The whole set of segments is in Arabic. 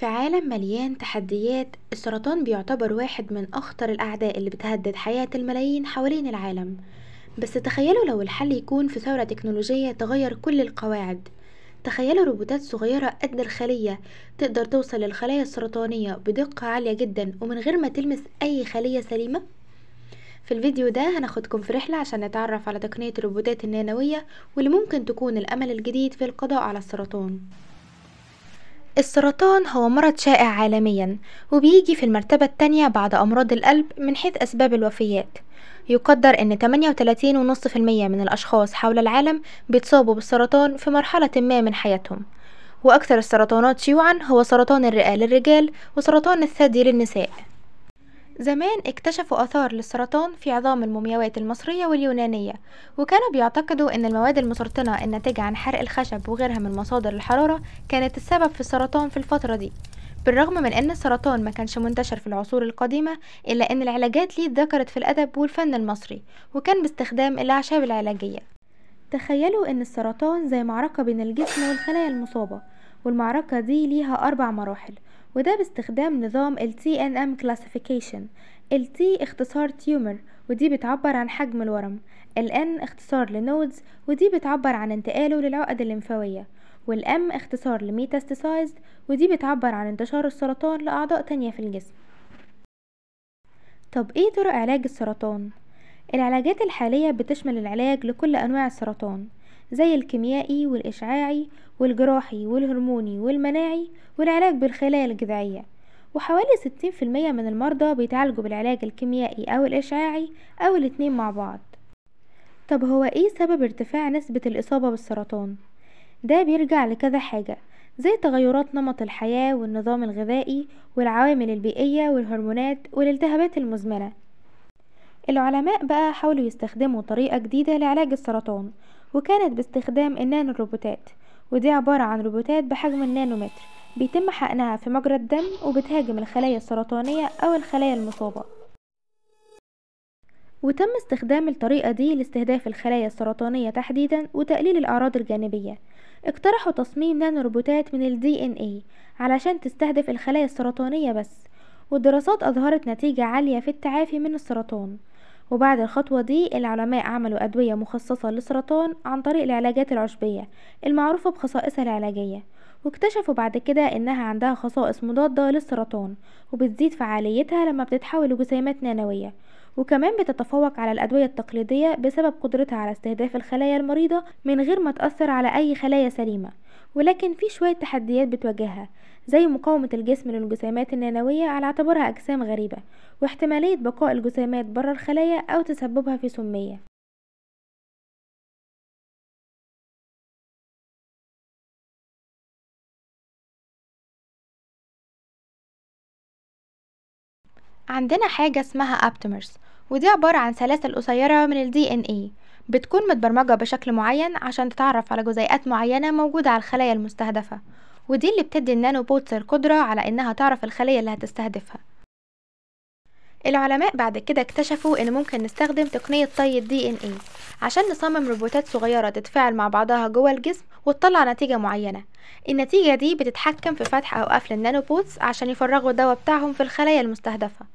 في عالم مليان تحديات السرطان بيعتبر واحد من أخطر الأعداء اللي بتهدد حياة الملايين حوالين العالم بس تخيلوا لو الحل يكون في ثورة تكنولوجية تغير كل القواعد تخيلوا روبوتات صغيرة قد الخلية تقدر توصل للخلايا السرطانية بدقة عالية جدا ومن غير ما تلمس أي خلية سليمة في الفيديو ده هناخدكم في رحلة عشان نتعرف على تقنية الروبوتات النانوية واللي ممكن تكون الأمل الجديد في القضاء على السرطان السرطان هو مرض شائع عالميا وبيجي في المرتبة التانية بعد أمراض القلب من حيث أسباب الوفيات يقدر أن 38.5% من الأشخاص حول العالم بيتصابوا بالسرطان في مرحلة ما من حياتهم وأكثر السرطانات شيوعا هو سرطان الرئة للرجال وسرطان الثدي للنساء زمان اكتشفوا آثار للسرطان في عظام المومياوات المصرية واليونانية وكانوا بيعتقدوا أن المواد المسرطنة الناتجة عن حرق الخشب وغيرها من مصادر الحرارة كانت السبب في السرطان في الفترة دي بالرغم من أن السرطان ما كانش منتشر في العصور القديمة إلا أن العلاجات ليه اتذكرت في الأدب والفن المصري وكان باستخدام الأعشاب العلاجية تخيلوا أن السرطان زي معركة بين الجسم والخلايا المصابة والمعركة دي ليها أربع مراحل وده باستخدام نظام ال TNM Classification ال T اختصار Tumor ودي بتعبر عن حجم الورم ال N اختصار لنودز ودي بتعبر عن انتقاله للعقد الليمفاوية M اختصار لميتاستسايزد ودي بتعبر عن انتشار السرطان لأعضاء تانية في الجسم طب ايه طرق علاج السرطان؟ العلاجات الحالية بتشمل العلاج لكل أنواع السرطان زي الكيميائي والإشعاعي والجراحي والهرموني والمناعي والعلاج بالخلايا الجذعية وحوالي 60% من المرضى بيتعالجوا بالعلاج الكيميائي أو الإشعاعي أو الاتنين مع بعض طب هو ايه سبب ارتفاع نسبة الإصابة بالسرطان؟ ده بيرجع لكذا حاجة زي تغيرات نمط الحياة والنظام الغذائي والعوامل البيئية والهرمونات والالتهابات المزمنة العلماء بقى حاولوا يستخدموا طريقة جديدة لعلاج السرطان وكانت باستخدام النانو روبوتات ودي عبارة عن روبوتات بحجم النانومتر بيتم حقنها في مجرى الدم وبتهاجم الخلايا السرطانية أو الخلايا المصابة وتم استخدام الطريقة دي لاستهداف الخلايا السرطانية تحديدا وتقليل الأعراض الجانبية اقترحوا تصميم نانو روبوتات من ال اي علشان تستهدف الخلايا السرطانية بس والدراسات أظهرت نتيجة عالية في التعافي من السرطان وبعد الخطوة دي العلماء عملوا أدوية مخصصة للسرطان عن طريق العلاجات العشبية المعروفة بخصائصها العلاجية واكتشفوا بعد كده إنها عندها خصائص مضادة للسرطان وبتزيد فعاليتها لما بتتحول لجسيمات نانوية وكمان بتتفوق على الأدوية التقليدية بسبب قدرتها على استهداف الخلايا المريضة من غير ما تأثر على أي خلايا سليمة ولكن في شوية تحديات بتواجهها زي مقاومة الجسم للجسيمات النانوية على اعتبارها أجسام غريبة واحتمالية بقاء الجسيمات برا الخلايا أو تسببها في سمية عندنا حاجة اسمها أبتمرز ودي عبارة عن سلاسل قصيرة من ال DNA بتكون متبرمجة بشكل معين عشان تتعرف على جزيئات معينة موجودة على الخلايا المستهدفة ودي اللي بتدي النانو بوتس القدرة على إنها تعرف الخلية اللي هتستهدفها العلماء بعد كده اكتشفوا ان ممكن نستخدم تقنية طي الدي ان إيه عشان نصمم روبوتات صغيرة تتفاعل مع بعضها جوه الجسم وتطلع نتيجة معينة النتيجة دي بتتحكم في فتح او قفل بوتس عشان يفرغوا الدواء بتاعهم في الخلايا المستهدفة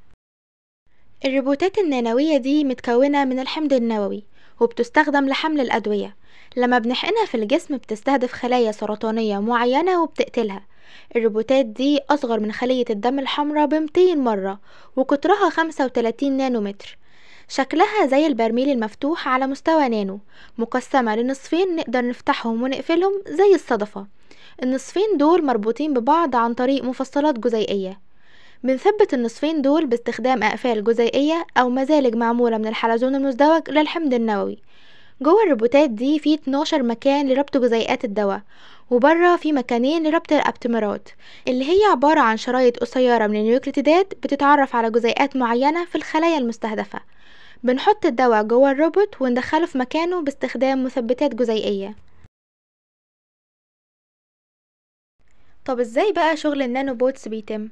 الروبوتات النانوية دي متكونة من الحمض النووي وبتستخدم لحمل الأدوية لما بنحقنها في الجسم بتستهدف خلايا سرطانية معينة وبتقتلها الروبوتات دي أصغر من خلية الدم الحمراء بمتين مرة وقطرها 35 نانومتر شكلها زي البرميل المفتوح على مستوى نانو مقسمة لنصفين نقدر نفتحهم ونقفلهم زي الصدفة النصفين دول مربوطين ببعض عن طريق مفصلات جزيئية بنثبت النصفين دول باستخدام أقفال جزيئية أو مزالج معمولة من الحلزون المزدوج للحمض النووي جوه الروبوتات دي في 12 مكان لربط جزيئات الدواء وبره في مكانين لربط الابتمرات اللي هي عبارة عن شرايط قصيرة من النيوكليتيدات بتتعرف على جزيئات معينة في الخلايا المستهدفة بنحط الدواء جوه الروبوت وندخله في مكانه باستخدام مثبتات جزيئية طب ازاي بقى شغل النانو بوتس بيتم؟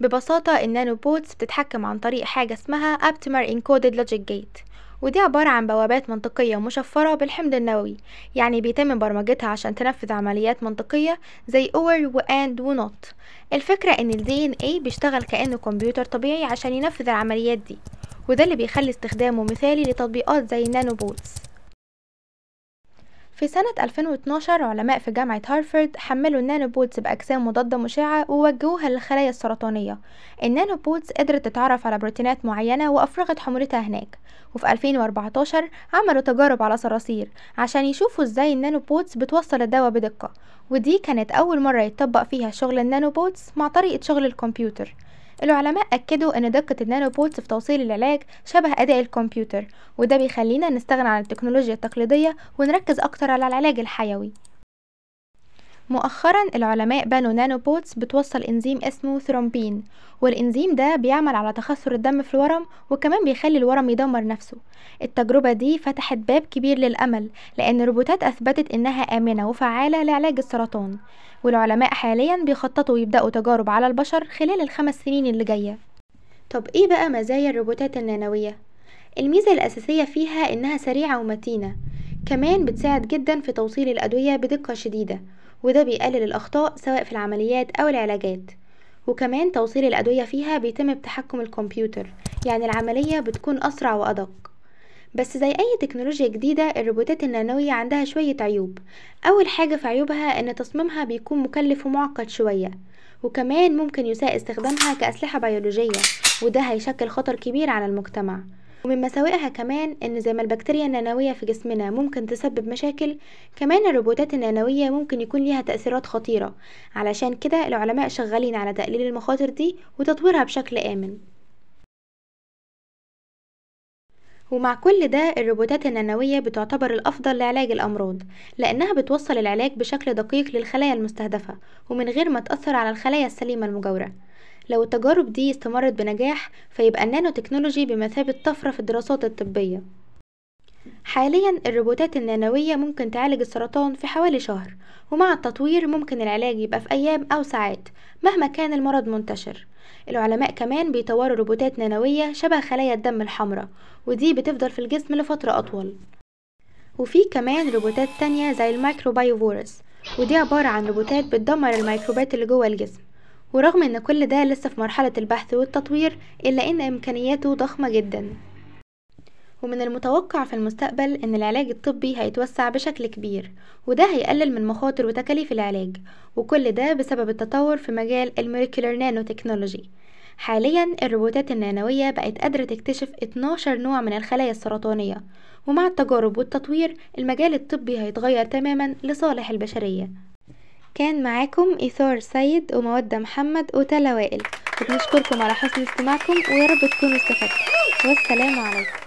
ببساطة النانو بوتس بتتحكم عن طريق حاجة اسمها Aptamer Encoded Logic Gate ودي عبارة عن بوابات منطقية مشفرة بالحمض النووي يعني بيتم برمجتها عشان تنفذ عمليات منطقية زي or و and و not الفكرة ان ال DNA بيشتغل كأنه كمبيوتر طبيعي عشان ينفذ العمليات دي وده اللي بيخلي استخدامه مثالي لتطبيقات زي النانو بوتس في سنة 2012 علماء في جامعة هارفارد حملوا النانو بودز بأجسام مضادة مشعة ووجهوها للخلايا السرطانية النانو بودز قدرت تتعرف على بروتينات معينة وأفرغت حمولتها هناك وفي 2014 عملوا تجارب على صراصير عشان يشوفوا ازاي النانو بودز بتوصل الدواء بدقة ودي كانت أول مرة يتطبق فيها شغل النانو بودز مع طريقة شغل الكمبيوتر العلماء أكدوا أن دقة النانوبولز في توصيل العلاج شبه أداء الكمبيوتر وده بيخلينا نستغنى عن التكنولوجيا التقليدية ونركز أكتر على العلاج الحيوي مؤخرا العلماء بنوا نانو بوتس بتوصل انزيم اسمه ثرومبين والانزيم ده بيعمل على تخثر الدم في الورم وكمان بيخلي الورم يدمر نفسه التجربة دي فتحت باب كبير للأمل لأن الروبوتات أثبتت إنها آمنة وفعالة لعلاج السرطان والعلماء حاليا بيخططوا يبدأوا تجارب على البشر خلال الخمس سنين اللي جاية طب إيه بقى مزايا الروبوتات النانوية؟ الميزة الأساسية فيها إنها سريعة ومتينة كمان بتساعد جدا في توصيل الأدوية بدقة شديدة وده بيقلل الأخطاء سواء في العمليات أو العلاجات وكمان توصيل الأدوية فيها بيتم بتحكم الكمبيوتر يعني العملية بتكون أسرع وأدق بس زي أي تكنولوجيا جديدة الروبوتات النانوية عندها شوية عيوب أول حاجة في عيوبها إن تصميمها بيكون مكلف ومعقد شوية وكمان ممكن يساء استخدامها كأسلحة بيولوجية وده هيشكل خطر كبير على المجتمع ومن مساوئها كمان ان زي ما البكتيريا النانوية في جسمنا ممكن تسبب مشاكل كمان الروبوتات النانوية ممكن يكون ليها تأثيرات خطيرة علشان كده العلماء شغالين على تقليل المخاطر دي وتطويرها بشكل آمن ومع كل ده الروبوتات النانوية بتعتبر الأفضل لعلاج الأمراض لأنها بتوصل العلاج بشكل دقيق للخلايا المستهدفة ومن غير ما تأثر على الخلايا السليمة المجاورة لو التجارب دي استمرت بنجاح فيبقى النانو تكنولوجي بمثابة طفرة في الدراسات الطبية حاليا الروبوتات النانوية ممكن تعالج السرطان في حوالي شهر ومع التطوير ممكن العلاج يبقى في أيام أو ساعات مهما كان المرض منتشر العلماء كمان بيطوروا روبوتات نانوية شبه خلايا الدم الحمراء ودي بتفضل في الجسم لفترة أطول وفي كمان روبوتات تانية زي المايكروبايوفورس ودي عبارة عن روبوتات بتدمر الميكروبات اللي جوه الجسم ورغم ان كل ده لسه في مرحلة البحث والتطوير الا ان امكانياته ضخمة جدا ومن المتوقع في المستقبل ان العلاج الطبي هيتوسع بشكل كبير وده هيقلل من مخاطر وتكاليف العلاج وكل ده بسبب التطور في مجال الموليكولر نانو تكنولوجي حاليا الروبوتات النانوية بقت قادرة تكتشف 12 نوع من الخلايا السرطانية ومع التجارب والتطوير المجال الطبي هيتغير تماما لصالح البشرية كان معاكم إيثار سيد ومودة محمد وتلا وائل وبنشكركم على حسن استماعكم ويارب تكونوا استفدتوا والسلام عليكم